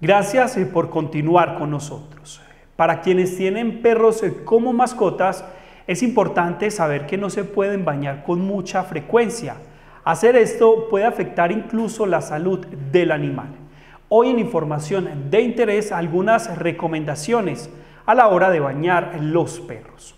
Gracias eh, por continuar con nosotros. Para quienes tienen perros eh, como mascotas, es importante saber que no se pueden bañar con mucha frecuencia. Hacer esto puede afectar incluso la salud del animal. Hoy en información de interés algunas recomendaciones a la hora de bañar los perros.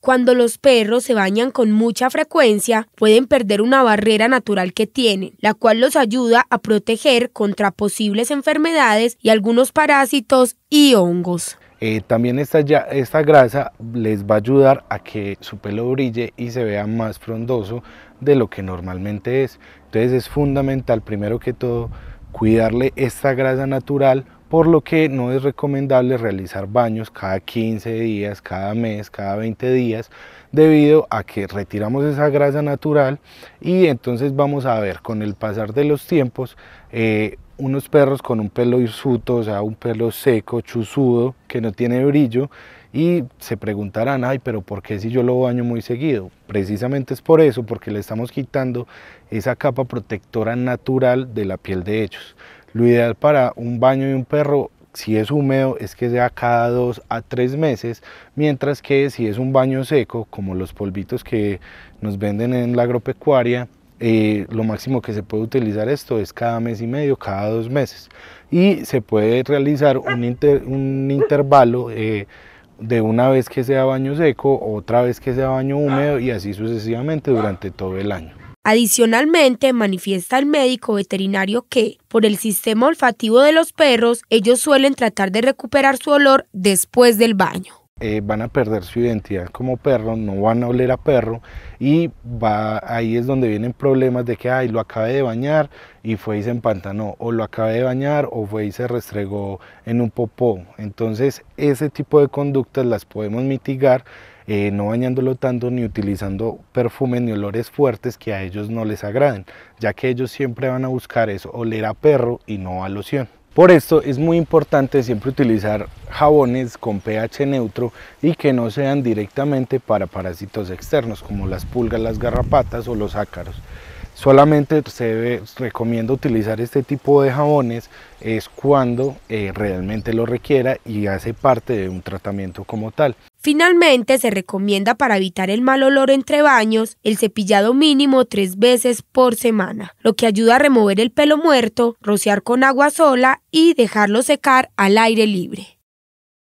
Cuando los perros se bañan con mucha frecuencia, pueden perder una barrera natural que tienen, la cual los ayuda a proteger contra posibles enfermedades y algunos parásitos y hongos. Eh, también esta grasa les va a ayudar a que su pelo brille y se vea más frondoso de lo que normalmente es. Entonces es fundamental primero que todo cuidarle esta grasa natural por lo que no es recomendable realizar baños cada 15 días, cada mes, cada 20 días, debido a que retiramos esa grasa natural y entonces vamos a ver con el pasar de los tiempos eh, unos perros con un pelo hirsuto, o sea, un pelo seco, chusudo, que no tiene brillo, y se preguntarán, ay, pero ¿por qué si yo lo baño muy seguido? Precisamente es por eso, porque le estamos quitando esa capa protectora natural de la piel de ellos. Lo ideal para un baño de un perro, si es húmedo, es que sea cada dos a tres meses, mientras que si es un baño seco, como los polvitos que nos venden en la agropecuaria, eh, lo máximo que se puede utilizar esto es cada mes y medio, cada dos meses. Y se puede realizar un, un intervalo eh, de una vez que sea baño seco, otra vez que sea baño húmedo y así sucesivamente durante todo el año. Adicionalmente, manifiesta el médico veterinario que, por el sistema olfativo de los perros, ellos suelen tratar de recuperar su olor después del baño. Eh, van a perder su identidad como perro, no van a oler a perro y ahí es donde vienen problemas de que, ay, lo acabé de bañar y fue y se empantanó, o lo acabé de bañar o fue y se restregó en un popó. Entonces, ese tipo de conductas las podemos mitigar eh, no bañándolo tanto ni utilizando perfumes ni olores fuertes que a ellos no les agraden, ya que ellos siempre van a buscar eso, oler a perro y no a loción. Por esto es muy importante siempre utilizar jabones con pH neutro y que no sean directamente para parásitos externos como las pulgas, las garrapatas o los ácaros. Solamente se recomienda utilizar este tipo de jabones es cuando eh, realmente lo requiera y hace parte de un tratamiento como tal. Finalmente, se recomienda para evitar el mal olor entre baños el cepillado mínimo tres veces por semana, lo que ayuda a remover el pelo muerto, rociar con agua sola y dejarlo secar al aire libre.